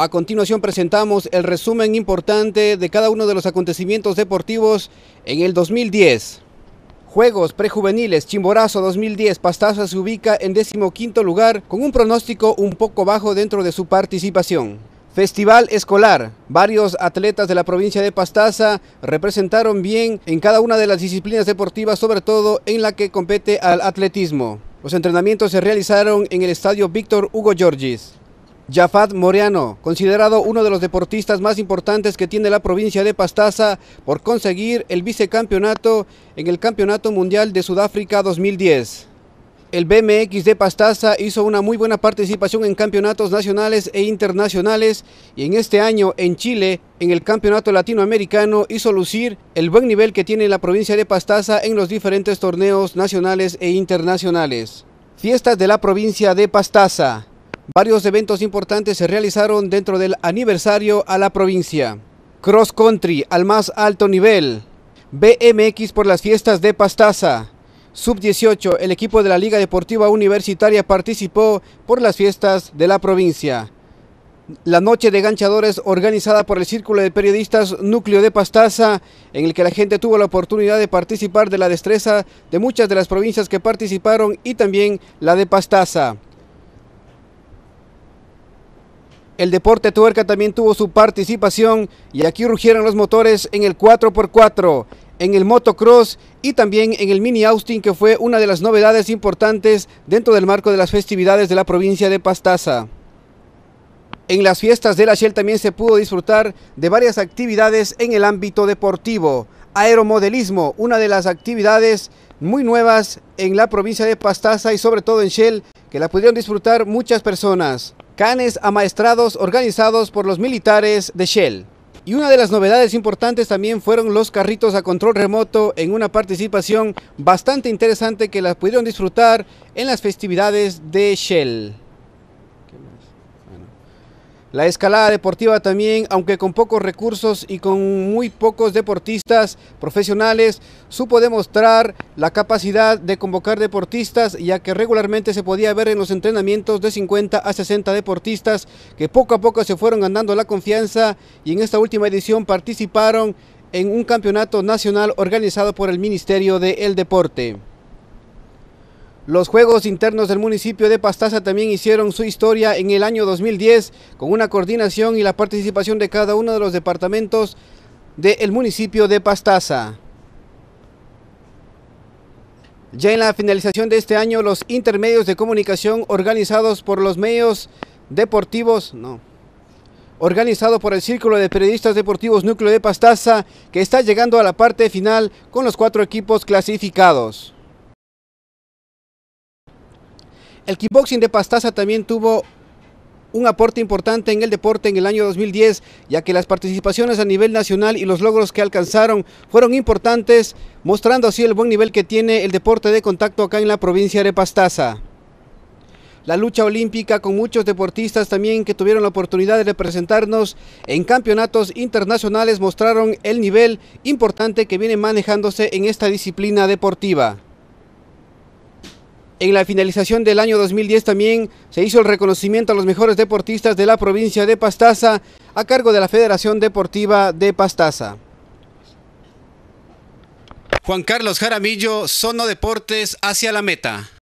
A continuación presentamos el resumen importante de cada uno de los acontecimientos deportivos en el 2010. Juegos prejuveniles Chimborazo 2010 Pastaza se ubica en 15 lugar con un pronóstico un poco bajo dentro de su participación. Festival escolar. Varios atletas de la provincia de Pastaza representaron bien en cada una de las disciplinas deportivas, sobre todo en la que compete al atletismo. Los entrenamientos se realizaron en el estadio Víctor Hugo Giorgis. Jafat Moriano, considerado uno de los deportistas más importantes que tiene la provincia de Pastaza por conseguir el vicecampeonato en el Campeonato Mundial de Sudáfrica 2010. El BMX de Pastaza hizo una muy buena participación en campeonatos nacionales e internacionales y en este año en Chile, en el Campeonato Latinoamericano, hizo lucir el buen nivel que tiene la provincia de Pastaza en los diferentes torneos nacionales e internacionales. Fiestas de la provincia de Pastaza. Varios eventos importantes se realizaron dentro del aniversario a la provincia. Cross Country al más alto nivel. BMX por las fiestas de Pastaza. Sub-18, el equipo de la Liga Deportiva Universitaria participó por las fiestas de la provincia. La noche de ganchadores organizada por el Círculo de Periodistas Núcleo de Pastaza, en el que la gente tuvo la oportunidad de participar de la destreza de muchas de las provincias que participaron y también la de Pastaza. El deporte tuerca también tuvo su participación y aquí rugieron los motores en el 4x4, en el motocross y también en el mini Austin que fue una de las novedades importantes dentro del marco de las festividades de la provincia de Pastaza. En las fiestas de la Shell también se pudo disfrutar de varias actividades en el ámbito deportivo. Aeromodelismo, una de las actividades muy nuevas en la provincia de Pastaza y sobre todo en Shell, que la pudieron disfrutar muchas personas canes amaestrados organizados por los militares de Shell. Y una de las novedades importantes también fueron los carritos a control remoto en una participación bastante interesante que las pudieron disfrutar en las festividades de Shell. La escalada deportiva también, aunque con pocos recursos y con muy pocos deportistas profesionales, supo demostrar la capacidad de convocar deportistas, ya que regularmente se podía ver en los entrenamientos de 50 a 60 deportistas que poco a poco se fueron ganando la confianza y en esta última edición participaron en un campeonato nacional organizado por el Ministerio del Deporte. Los Juegos Internos del municipio de Pastaza también hicieron su historia en el año 2010 con una coordinación y la participación de cada uno de los departamentos del municipio de Pastaza. Ya en la finalización de este año, los intermedios de comunicación organizados por los medios deportivos, no, organizado por el Círculo de Periodistas Deportivos Núcleo de Pastaza, que está llegando a la parte final con los cuatro equipos clasificados. El kickboxing de Pastaza también tuvo un aporte importante en el deporte en el año 2010, ya que las participaciones a nivel nacional y los logros que alcanzaron fueron importantes, mostrando así el buen nivel que tiene el deporte de contacto acá en la provincia de Pastaza. La lucha olímpica con muchos deportistas también que tuvieron la oportunidad de representarnos en campeonatos internacionales mostraron el nivel importante que viene manejándose en esta disciplina deportiva. En la finalización del año 2010 también se hizo el reconocimiento a los mejores deportistas de la provincia de Pastaza a cargo de la Federación Deportiva de Pastaza. Juan Carlos Jaramillo, Sono Deportes hacia la meta.